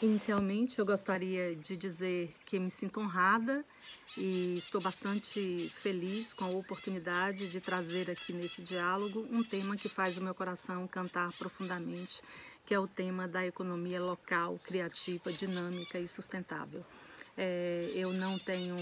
Inicialmente, eu gostaria de dizer que me sinto honrada e estou bastante feliz com a oportunidade de trazer aqui nesse diálogo um tema que faz o meu coração cantar profundamente, que é o tema da economia local, criativa, dinâmica e sustentável. É, eu não tenho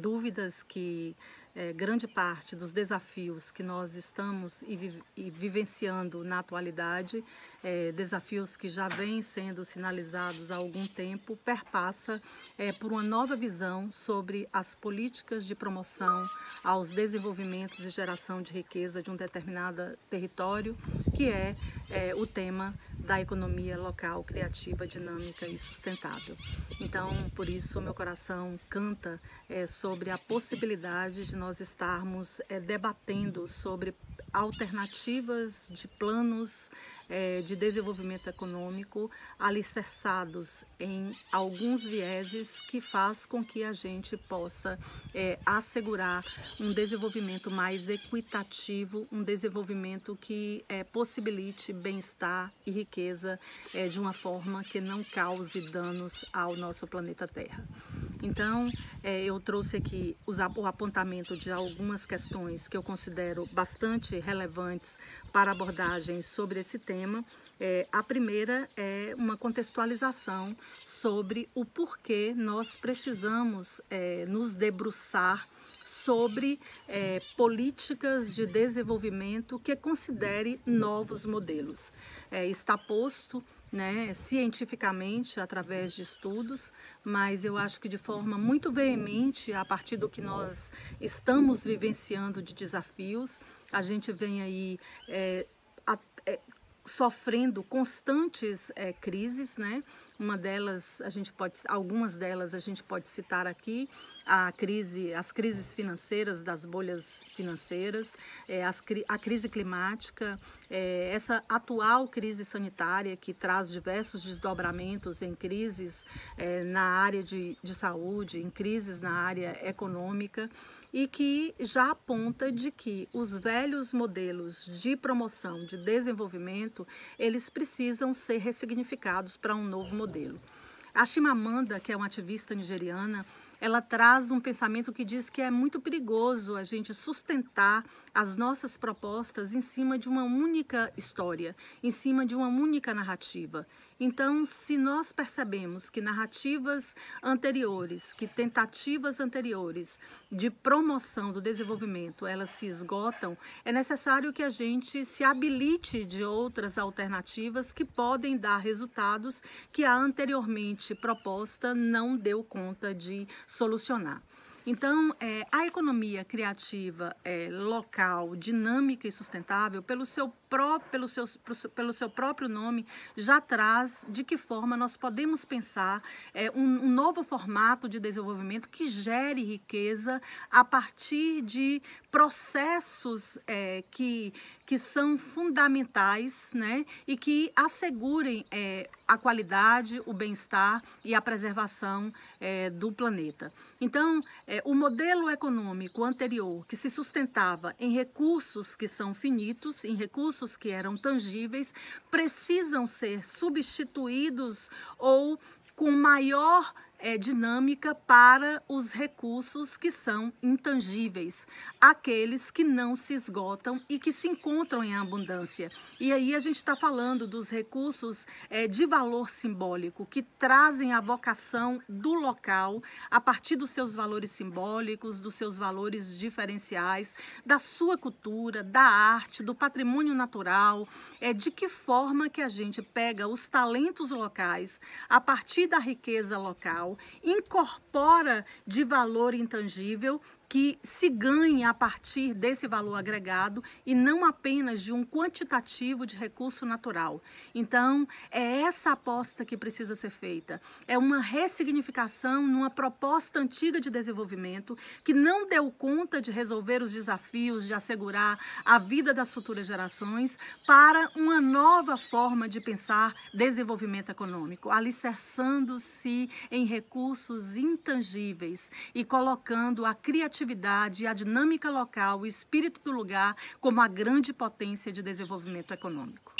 dúvidas que é, grande parte dos desafios que nós estamos e, vi e vivenciando na atualidade, é, desafios que já vêm sendo sinalizados há algum tempo, perpassa é, por uma nova visão sobre as políticas de promoção aos desenvolvimentos e geração de riqueza de um determinado território, que é, é o tema da economia local, criativa, dinâmica e sustentável. Então, por isso, meu coração canta é, sobre a possibilidade de nós estarmos é, debatendo sobre alternativas de planos é, de desenvolvimento econômico alicerçados em alguns vieses que faz com que a gente possa é, assegurar um desenvolvimento mais equitativo, um desenvolvimento que é, possibilite bem-estar e riqueza de uma forma que não cause danos ao nosso planeta Terra. Então, é, eu trouxe aqui os, o apontamento de algumas questões que eu considero bastante relevantes para abordagem sobre esse tema. É, a primeira é uma contextualização sobre o porquê nós precisamos é, nos debruçar sobre é, políticas de desenvolvimento que considere novos modelos. É, está posto né, cientificamente, através de estudos, mas eu acho que de forma muito veemente, a partir do que nós estamos vivenciando de desafios, a gente vem aí é, a, é, sofrendo constantes é, crises, né? Uma delas, a gente pode, algumas delas a gente pode citar aqui, a crise, as crises financeiras, das bolhas financeiras, é, as, a crise climática, é, essa atual crise sanitária que traz diversos desdobramentos em crises é, na área de, de saúde, em crises na área econômica e que já aponta de que os velhos modelos de promoção, de desenvolvimento, eles precisam ser ressignificados para um novo modelo modelo. A Chimamanda, que é uma ativista nigeriana, ela traz um pensamento que diz que é muito perigoso a gente sustentar as nossas propostas em cima de uma única história, em cima de uma única narrativa. Então, se nós percebemos que narrativas anteriores, que tentativas anteriores de promoção do desenvolvimento, elas se esgotam, é necessário que a gente se habilite de outras alternativas que podem dar resultados que a anteriormente proposta não deu conta de solucionar. Então, é, a economia criativa é, local, dinâmica e sustentável, pelo seu, pró, pelo, seu, pelo seu próprio nome, já traz de que forma nós podemos pensar é, um, um novo formato de desenvolvimento que gere riqueza a partir de processos é, que, que são fundamentais né, e que assegurem é, a qualidade, o bem-estar e a preservação é, do planeta. Então, é, o modelo econômico anterior, que se sustentava em recursos que são finitos, em recursos que eram tangíveis, precisam ser substituídos ou com maior é, dinâmica para os recursos que são intangíveis, aqueles que não se esgotam e que se encontram em abundância. E aí a gente está falando dos recursos é, de valor simbólico, que trazem a vocação do local a partir dos seus valores simbólicos, dos seus valores diferenciais, da sua cultura, da arte, do patrimônio natural, é, de que forma que a gente pega os talentos locais a partir da riqueza local incorpora de valor intangível que se ganha a partir desse valor agregado e não apenas de um quantitativo de recurso natural. Então, é essa aposta que precisa ser feita. É uma ressignificação numa proposta antiga de desenvolvimento que não deu conta de resolver os desafios, de assegurar a vida das futuras gerações, para uma nova forma de pensar desenvolvimento econômico, alicerçando-se em recursos intangíveis e colocando a criatividade e a dinâmica local, o espírito do lugar como a grande potência de desenvolvimento econômico.